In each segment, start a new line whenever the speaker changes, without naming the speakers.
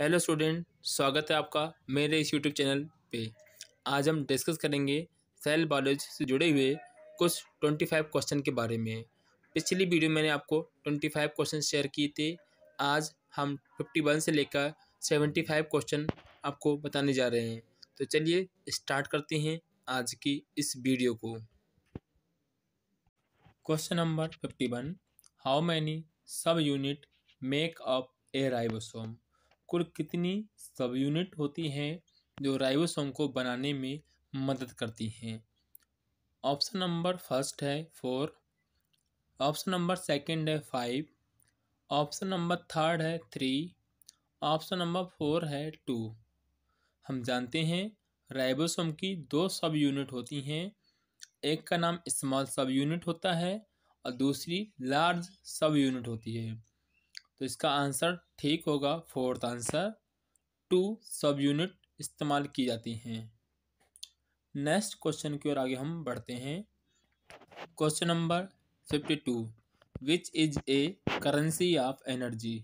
Hello student स्वागत है आपका मेरे इस यूट्यूब चैनल पे आज हम डिस्कस करेंगे सेल बायोलॉजी से जुड़े हुए कुछ ट्वेंटी फाइव क्वेश्चन के बारे में पिछली वीडियो मैंने आपको ट्वेंटी फाइव क्वेश्चन शेयर किए थे आज हम फिफ्टी वन से लेकर सेवेंटी फाइव क्वेश्चन आपको बताने जा रहे हैं तो चलिए स्टार्ट करते हैं आज की इस वीडियो को question number fifty one how many sub unit make up a ribosome कुल कितनी सब यूनिट होती हैं जो राइबोसोम को बनाने में मदद करती हैं ऑप्शन नंबर फर्स्ट है फोर ऑप्शन नंबर सेकंड है फाइव ऑप्शन नंबर थर्ड है थ्री ऑप्शन नंबर फोर है टू हम जानते हैं राइबोसोम की दो सब यूनिट होती हैं एक का नाम स्मॉल सब यूनिट होता है और दूसरी लार्ज सब यूनिट होती है तो इसका आंसर ठीक होगा fourth answer two sub unit इस्तेमाल की जाती हैं नेक्स्ट क्वेश्चन की ओर आगे हम बढ़ते हैं question number fifty two which is a currency of energy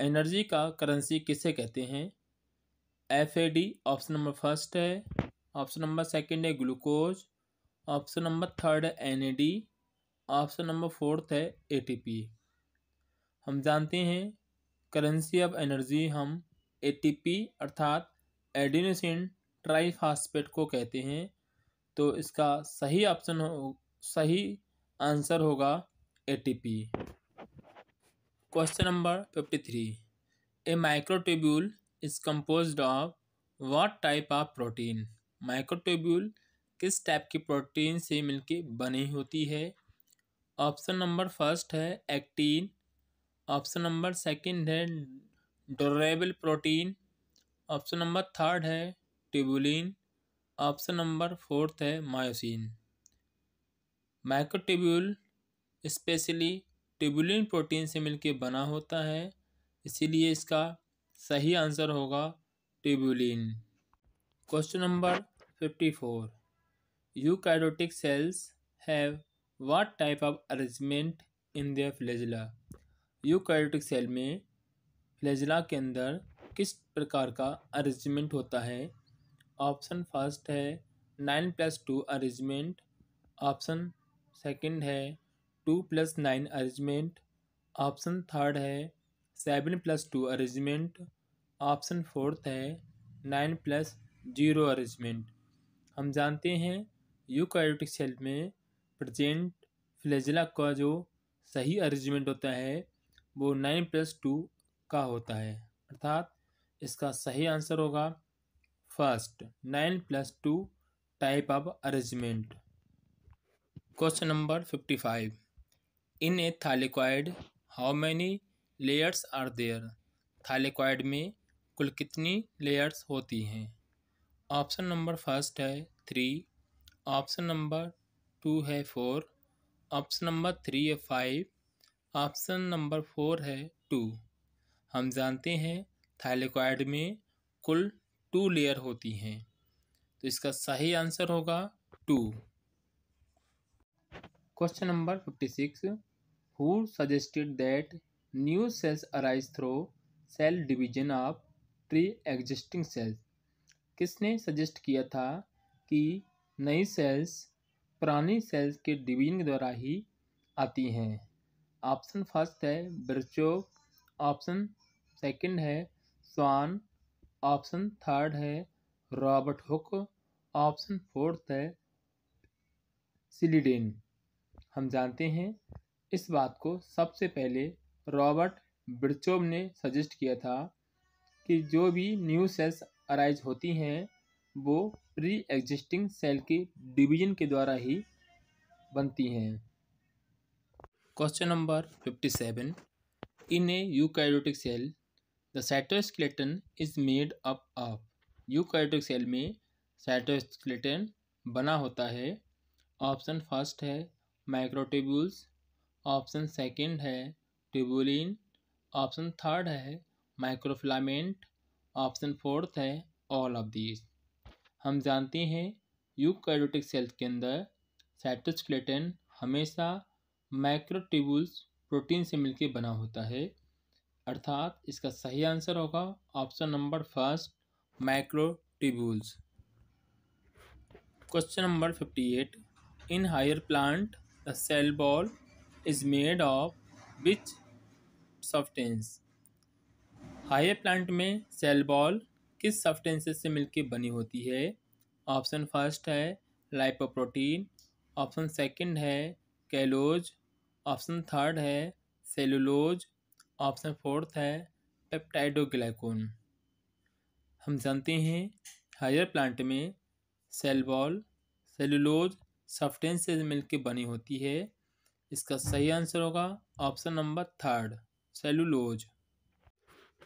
energy का करेंसी किसे कहते हैं F A D option number first है ऑप्शन नंबर सेकंड है ग्लूकोज ऑप्शन नंबर थर्ड है N A D option number fourth है A T P हम जानते हैं करेंसी ऑफ एनर्जी हम एटीपी अर्थात एडिनोसिन ट्राइफास्पेट को कहते हैं तो इसका सही ऑप्शन हो सही आंसर होगा ATP question number fifty three a microtubule is composed of what type of protein microtubule किस टाइप की प्रोटीन से मिलके बनी होती है ऑप्शन नंबर फर्स्ट है एक्टीन ऑप्शन नंबर सेकंड है durable protein option number third है ट्यूबुलिन ऑप्शन नंबर फोर्थ है myosin microtubule specially tubulin protein से मिलकर बना होता है इसीलिए इसका सही आंसर होगा tubulin question number fifty four eukaryotic cells have what type of arrangement in their flagella eukaryotic cell में फ्लैजला के अंदर किस प्रकार का अरेंजमेंट होता है ऑप्शन फर्स्ट है nine plus two arrangement option second है two plus nine arrangement option third है seven plus two arrangement option fourth है नाइन प्लस जीरो अरेंजमेंट हम जानते हैं यूकैरियोटिक सेल में प्रजेंट फ्लेजिला का जो सही अरेंजमेंट होता है वो नाइन प्लस टू का होता है अर्थात इसका सही आंसर होगा first nine plus two type of arrangement question number fifty five in a thylakoid how many layers are there thylakoid में कुल कितनी लेयर्स होती हैं ऑप्शन नंबर फर्स्ट है थ्री ऑप्शन नंबर टू है फोर ऑप्शन नंबर थ्री है five option number four है two हम जानते हैं थाइलेकॉयड में कुल टू लेयर होती हैं तो इसका सही आंसर होगा two question number fifty six who suggested that new cells arise through cell division of pre existing cells किसने सजेस्ट किया था कि नई सेल्स पुरानी सेल्स के डिवीजन के द्वारा ही आती हैं ऑप्शन फर्स्ट है ब्रजो ऑप्शन सेकंड है स्वान ऑप्शन थर्ड है रॉबर्ट हुक ऑप्शन फोर्थ है सिलीडेन हम जानते हैं इस बात को सबसे पहले रॉबर्ट ब्रचोब ने सजेस्ट किया था कि जो भी न्यू सेल्स अराइज होती हैं वो प्री एग्जिस्टिंग सेल के डिवीजन के द्वारा ही बनती हैं Question number 57. In a eukaryotic cell, the cytoskeleton is made up of eukaryotic cell में साइटोस्केलेटन बना होता है ऑप्शन फर्स्ट है माइक्रोट्यूब्यूल्स ऑप्शन सेकंड है ट्यूबुलिन ऑप्शन थर्ड है माइक्रोफिलामेंट ऑप्शन फोर्थ है ऑल ऑफ दीज हम जानते हैं यूकायोटिक सेल के अंदर साइटोस्केलेटन हमेशा माइक्रोट्यूबुल्स प्रोटीन से मिलकर बना होता है अर्थात इसका सही आंसर होगा option number first microtubules question number fifty eight in higher plant the cell wall is made of which substance higher plant में सेल बॉल किस सब्सटेंसेस से मिलकर बनी होती है ऑप्शन फर्स्ट है लाइपोप्रोटीन ऑप्शन सेकंड है कैलोज ऑप्शन थर्ड है सेलुलोज ऑप्शन फोर्थ है पेप्टाइडोग्लाइकोन हम जानते हैं हायर प्लांट में सेल बॉल सेलुलोज सफ्टेंस से मिलकर बनी होती है इसका सही आंसर होगा option number third cellulose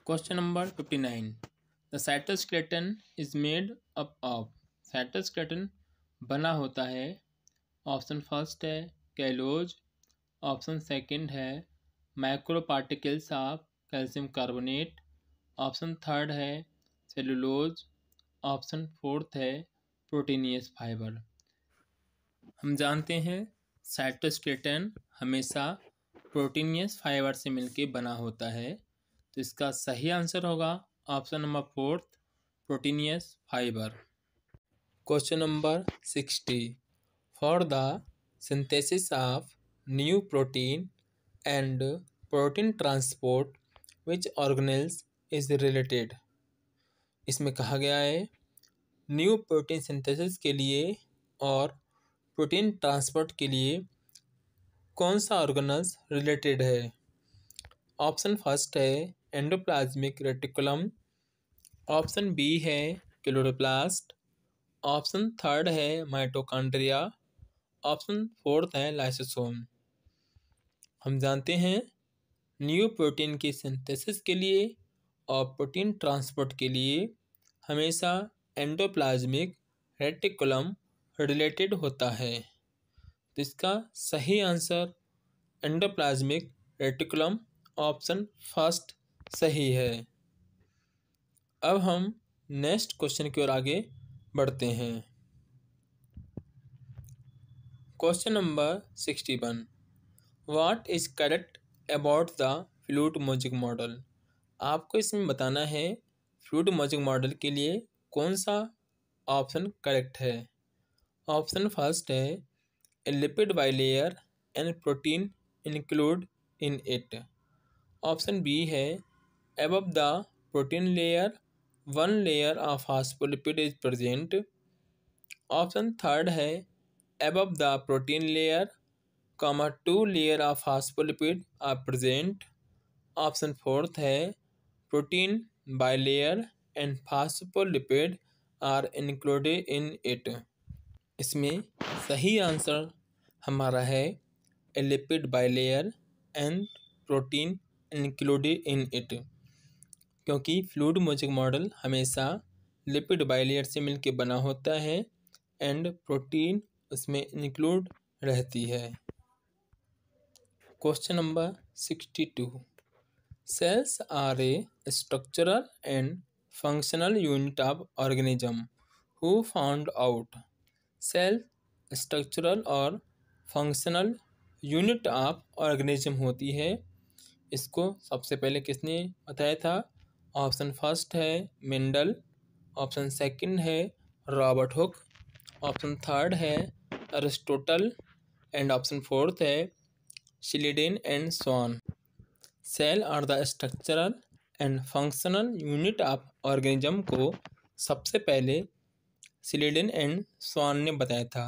question number fifty nine the cytoskeleton is made up of cytoskeleton बना होता है ऑप्शन फर्स्ट है कैलोज ऑप्शन सेकंड है micro particles of calcium carbonate option third है सेलुलोज ऑप्शन फोर्थ है proteinaceous fibre हम जानते हैं साइटोस्केटन हमेशा प्रोटीनियस फाइबर से मिलके बना होता है तो इसका सही आंसर होगा option number fourth proteinaceous fibre question number sixty for the synthesis of new protein and protein transport which organelles is related इसमें कहा गया है न्यू प्रोटीन सिंथेसिस के लिए और प्रोटीन ट्रांसपोर्ट के लिए कौन सा ऑर्गेनल्स रिलेटेड है ऑप्शन फर्स्ट है एंडोप्लाज्मिक रेटिकुलम ऑप्शन बी है क्लोरोप्लास्ट ऑप्शन थर्ड है माइटोकांड्रिया ऑप्शन फोर्थ है लाइसोसोम हम जानते हैं न्यू प्रोटीन की सिंथेसिस के लिए और प्रोटीन ट्रांसपोर्ट के लिए हमेशा एंडोप्लाज्मिक रेटिकुलम रिलेटेड होता है तो इसका सही answer endoplasmic reticulum option first सही है अब हम नेक्स्ट क्वेश्चन की ओर आगे बढ़ते हैं question number sixty one what is correct about the fluid mosaic model आपको इसमें बताना है फ्लूट मोजिक मॉडल के लिए कौन सा ऑप्शन करेक्ट है ऑप्शन फर्स्ट है lipid bilayer and protein include in it option B है above the protein layer one layer of phospholipid is present option third है above the protein layer comma two layer of phospholipid are present option fourth है protein bilayer and phospholipid are included in it इसमें सही answer हमारा है a lipid bilayer and protein included in it क्योंकि fluid mosaic model हमेशा lipid bilayer से मिलकर बना होता है एंड प्रोटीन उसमें इंक्लूड रहती है question number sixty two cells are a structural and functional unit of organism who found out cells structural और फंक्शनल यूनिट ऑफ ऑर्गेनिज्म होती है इसको सबसे पहले किसने बताया था ऑप्शन फर्स्ट है मेंडल ऑप्शन सेकंड है रॉबर्ट हुक ऑप्शन थर्ड है अरिस्टोटल एंड ऑप्शन फोर्थ है silicon and so cell Cell are the structural and functional unit of को सबसे पहले सिलेडन एंड स्वान ने बताया था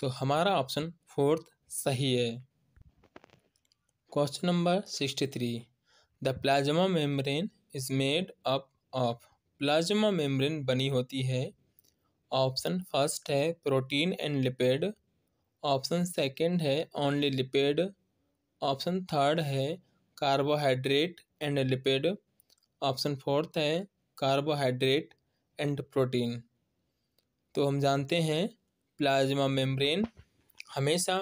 तो हमारा ऑप्शन फोर्थ सही है question number sixty three the plasma membrane is made up of plasma membrane बनी होती है ऑप्शन फर्स्ट है protein and lipid option second है ओनली लिपिड ऑप्शन थर्ड है carbohydrate and lipid option fourth है carbohydrate and protein तो हम जानते हैं प्लाज्मा मेम्ब्रेन हमेशा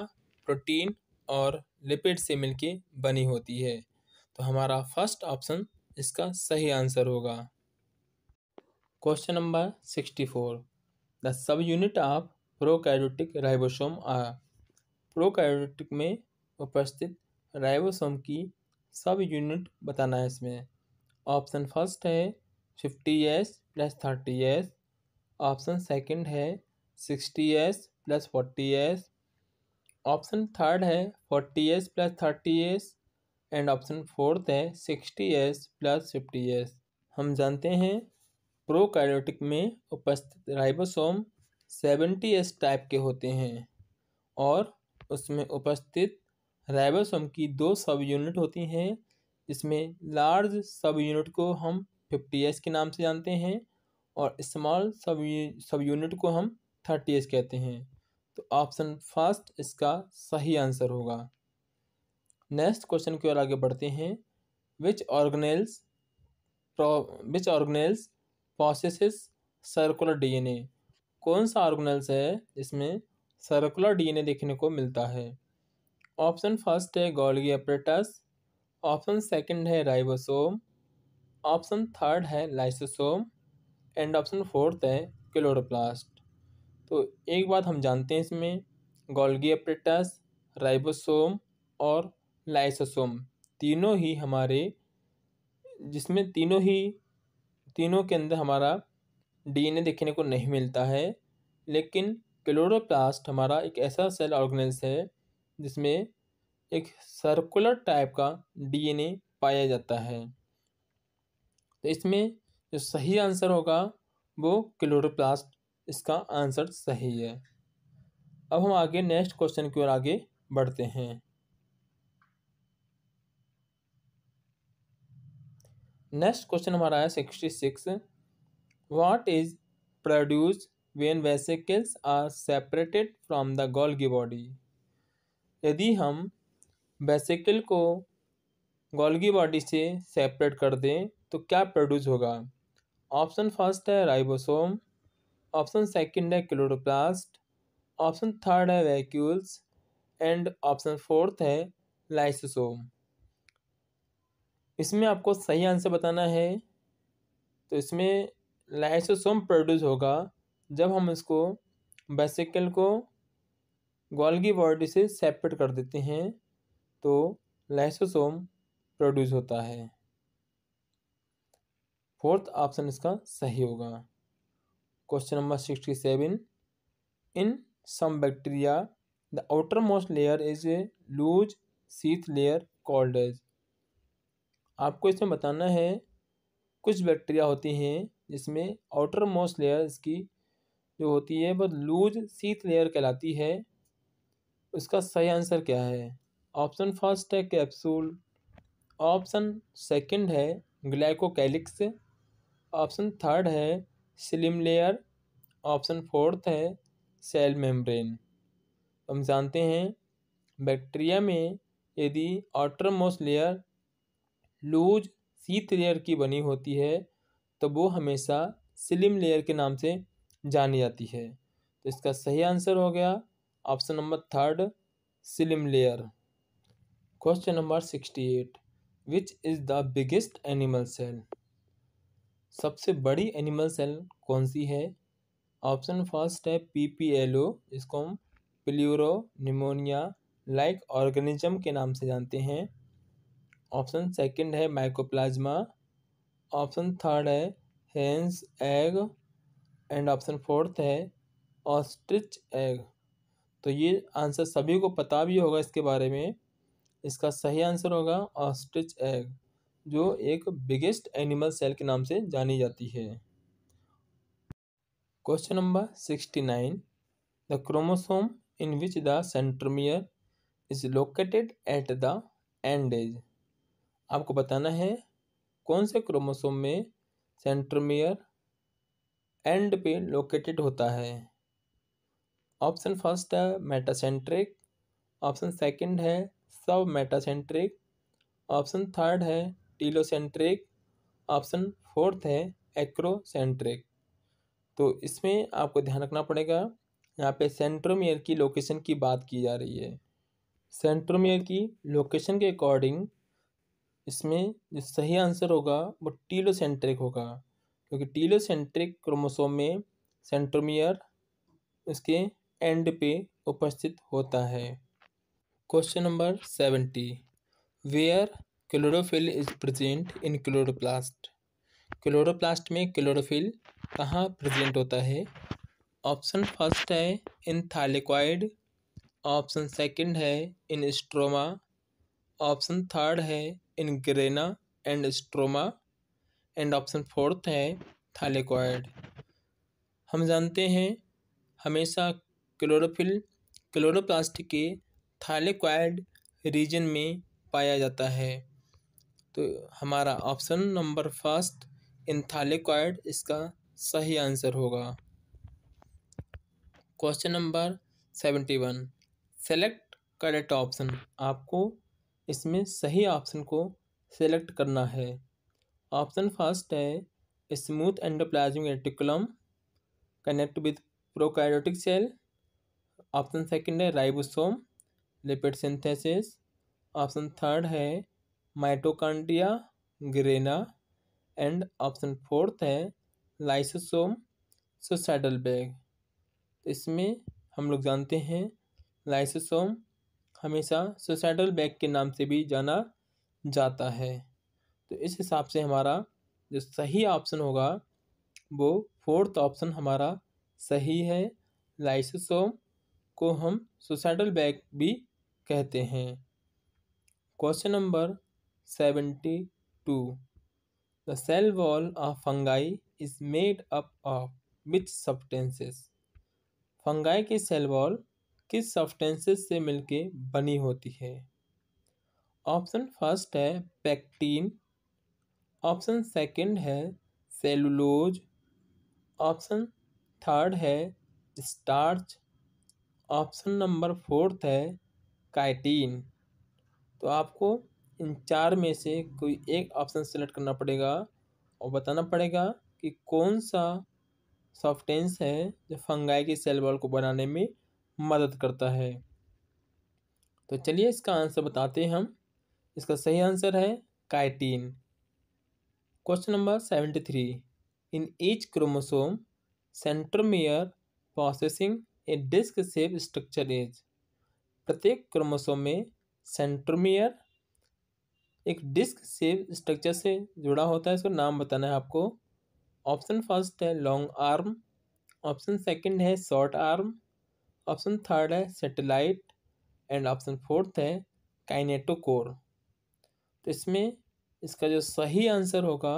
प्रोटीन और लिपिड से मिलके बनी होती है तो हमारा फर्स्ट ऑप्शन इसका सही आंसर होगा question number sixty four the sub unit of prokaryotic ribosome are prokaryotic में उपस्थित राइबोसोम की सब यूनिट बताना है इसमें ऑप्शन फर्स्ट है fifty S plus thirty S option second है sixty S plus forty S option third है forty S plus thirty S and option fourth है sixty S plus fifty S हम जानते हैं प्रोकैरियोटिक में उपस्थित राइबोसोम सेवेंटी एस टाइप के होते हैं और उसमें उपस्थित राइबोसोम की दो सब यूनिट होती हैं जिसमें लार्ज सब यूनिट को हम फिफ्टी एस के नाम से जानते हैं और स्मॉल सब सब यूनिट को हम थर्टी एस कहते हैं तो ऑप्शन फर्स्ट इसका सही आंसर होगा नेक्स्ट क्वेश्चन की ओर आगे बढ़ते हैं which organelles which organelles process circular DNA कौन सा ऑर्गेनेल्स है जिसमें सर्कुलर डीएनए देखने को मिलता है ऑप्शन फर्स्ट है गोल्गी अपरेटस ऑप्शन सेकंड है राइबोसोम ऑप्शन थर्ड है लाइसोसोम एंड ऑप्शन फोर्थ है क्लोरोप्लास्ट तो एक बात हम जानते हैं इसमें गोल्गी अपरेटस राइबोसोम और लाइसोसोम तीनों ही हमारे जिसमें तीनों ही तीनों के अंदर हमारा डीएनए देखने को नहीं मिलता है लेकिन क्लोरोप्लास्ट हमारा एक ऐसा सेल ऑर्गेनल्स है जिसमें एक सर्कुलर टाइप का डीएनए पाया जाता है तो इसमें जो सही आंसर होगा वो क्लोरोप्लास्ट इसका आंसर सही है अब हम आगे नेक्स्ट क्वेश्चन की ओर आगे बढ़ते हैं नेक्स्ट क्वेश्चन हमारा है sixty six what is produce when vesicles are separated from the Golgi body यदि हम बेसिकल को गोल्गी बॉडी से सेपरेट कर दें तो क्या प्रोड्यूस होगा ऑप्शन फर्स्ट है राइबोसोम ऑप्शन सेकंड है क्लोरोप्लास्ट ऑप्शन थर्ड है वैक्यूल्स एंड ऑप्शन फोर्थ है लाइसोसोम इसमें आपको सही आंसर बताना है तो इसमें लाइसोसोम प्रोड्यूस होगा जब हम इसको बेसिकल को गोल्गी बॉडी से सेपरेट कर देते हैं तो लाइसोसोम प्रोड्यूस होता है फोर्थ ऑप्शन इसका सही होगा question number sixty seven in some bacteria the outer most layer is a loose sheath layer called as आपको इसमें बताना है कुछ बैक्टीरिया होती हैं जिसमें आउटर मोस्ट लेयर इसकी जो होती है वह लूज सीथ लेयर कहलाती है इसका सही आंसर क्या है ऑप्शन फर्स्ट है कैप्सूल ऑप्शन सेकंड है ग्लाइकोकैलिक्स ऑप्शन थर्ड है स्लिम लेयर ऑप्शन फोर्थ है सेल मेम्ब्रेन हम जानते हैं बैक्टीरिया में यदि outer most layer loose sheath layer की बनी होती है तो वो हमेशा स्लिम लेयर के नाम से जानी जाती है तो इसका सही आंसर हो गया option number third slime layer question number sixty eight which is the biggest animal cell सबसे बड़ी एनिमल सेल कौन सी है ऑप्शन फर्स्ट है पी पी एल ओ इसको हम प्ल्यूरो निमोनिया लाइक ऑर्गेनिज्म के नाम से जानते हैं ऑप्शन सेकंड है माइकोप्लाज्मा ऑप्शन थर्ड है hens egg and option fourth है ऑस्ट्रिच एग तो ये आंसर सभी को पता भी होगा इसके बारे में इसका सही आंसर होगा ऑस्ट्रिच एग जो एक बिगेस्ट एनिमल सेल के नाम से जानी जाती है question number sixty nine the chromosome in which the centromere is located at the end as आपको बताना है कौन से क्रोमोसोम में सेंट्रोमियर एंड पे लोकेटेड होता है ऑप्शन फर्स्ट है मेटासेंट्रिक ऑप्शन सेकंड है सब मेटासेंट्रिक ऑप्शन थर्ड है टीलोसेंट्रिक ऑप्शन फोर्थ है एक्रोसेंट्रिक तो इसमें आपको ध्यान रखना पड़ेगा यहाँ पे सेंट्रोमियर की लोकेशन की बात की जा रही है सेंट्रोमियर की लोकेशन के अकॉर्डिंग इसमें जो सही आंसर होगा वो टीलोसेंट्रिक होगा क्योंकि टीलोसेंट्रिक क्रोमोसोम में सेंट्रोमियर उसके एंड पे उपस्थित होता है question number seventy where chlorophyll is present in chloroplast chloroplast में क्लोरोफिल कहाँ प्रेजेंट होता है ऑप्शन फर्स्ट है इन थालिकॉइड ऑप्शन सेकंड है इन स्ट्रोमा ऑप्शन थर्ड है in grana and stroma and option fourth है थालेकॉयड हम जानते हैं हमेशा क्लोरोफिल क्लोरोप्लास्ट के थाइलेक्वाइड रीजन में पाया जाता है तो हमारा option number first in thylakoid इसका सही आंसर होगा question number seventy one select correct option आपको इसमें सही ऑप्शन को सेलेक्ट करना है ऑप्शन फर्स्ट है smooth endoplasmic reticulum connect with prokaryotic cell option second है ribosome lipid synthesis option third है mitochondria grana and option fourth है लाइसोसोम सुसाइडल बैग इसमें हम लोग जानते हैं लाइसोसोम हमेशा सुसाइडल बैग के नाम से भी जाना जाता है तो इस हिसाब से हमारा जो सही ऑप्शन होगा वो फोर्थ ऑप्शन हमारा सही है लाइसोसोम को हम सुसाइडल बैग भी कहते हैं question number seventy two the cell wall of fungi is made up of which substances fungi की सेल वॉल किस सब्सटेंसेस से मिलके बनी होती है ऑप्शन फर्स्ट है पैक्टीन ऑप्शन सेकंड है सेलुलोज ऑप्शन थर्ड है स्टार्च ऑप्शन नंबर फोर्थ है काइटीन तो आपको इन चार में से कोई एक ऑप्शन सेलेक्ट करना पड़ेगा और बताना पड़ेगा कि कौन सा सॉफ्टेंस है जो फंगाई की सेल वॉल को बनाने में मदद करता है तो चलिए इसका आंसर बताते हैं हम इसका सही आंसर है chitin question number seventy three in each chromosome centromere processing a disc shape structure is प्रत्येक क्रोमोसोम में सेंट्रोमियर एक डिस्क शेप स्ट्रक्चर से जुड़ा होता है इसका नाम बताना है आपको ऑप्शन फर्स्ट है लॉन्ग आर्म ऑप्शन सेकंड है शॉर्ट आर्म ऑप्शन थर्ड है सेटेलाइट एंड ऑप्शन फोर्थ है काइनेटोकोर तो इसमें इसका जो सही आंसर होगा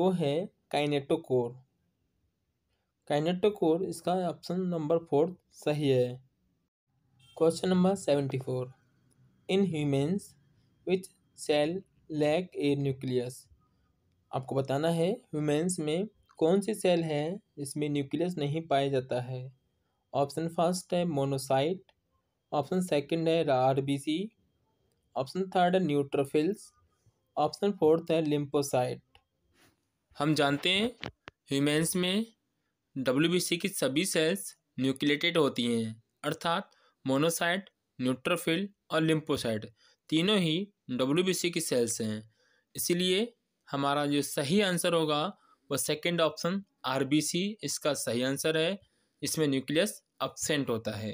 वो है काइनेटोकोर काइनेटोकोर इसका ऑप्शन नंबर फोर्थ सही है question number seventy four in humans which cell lack a nucleus आपको बताना है ह्यूमेंस में कौन सी सेल है जिसमें न्यूक्लियस नहीं पाया जाता है ऑप्शन फर्स्ट है मोनोसाइट ऑप्शन सेकंड है आर ऑप्शन थर्ड है न्यूट्रोफिल्स ऑप्शन फोर्थ है लिम्पोसाइट हम जानते हैं ह्यूमेंस में डब्ल्यू की सभी सेल्स न्यूक्लिएटेड होती हैं अर्थात मोनोसाइट न्यूट्रोफिल और लिम्पोसाइट तीनों ही डब्ल्यू की सेल्स हैं इसीलिए हमारा जो सही आंसर होगा वह सेकेंड ऑप्शन आर इसका सही आंसर है इसमें न्यूक्लियस अपसेंट होता है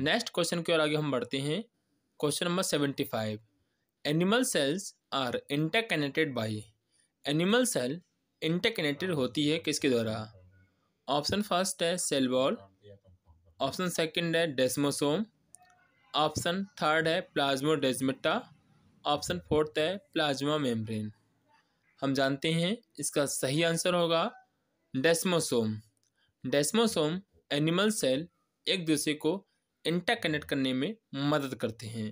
नेक्स्ट क्वेश्चन की ओर आगे हम बढ़ते हैं question number seventy five animal cells are interconnected by animal cell interconnected होती है किसके द्वारा ऑप्शन फर्स्ट है सेल वॉल ऑप्शन सेकंड है डेस्मोसोम ऑप्शन थर्ड है प्लाज्मोडेस्मेटा ऑप्शन फोर्थ है प्लाज्मा मेम्ब्रेन हम जानते हैं इसका सही आंसर होगा डेस्मोसोम डेस्मोसोम एनिमल सेल एक दूसरे को इंटरकनेक्ट करने में मदद करते हैं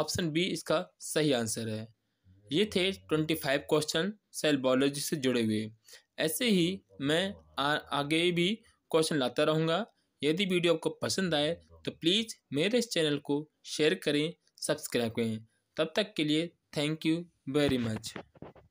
ऑप्शन बी इसका सही आंसर है ये थे twenty five question cell biology से जुड़े हुए ऐसे ही मैं आ, आगे भी क्वेश्चन लाता रहूँगा यदि वीडियो आपको पसंद आए तो प्लीज़ मेरे इस चैनल को शेयर करें सब्सक्राइब करें तब तक के लिए थैंक यू वेरी मच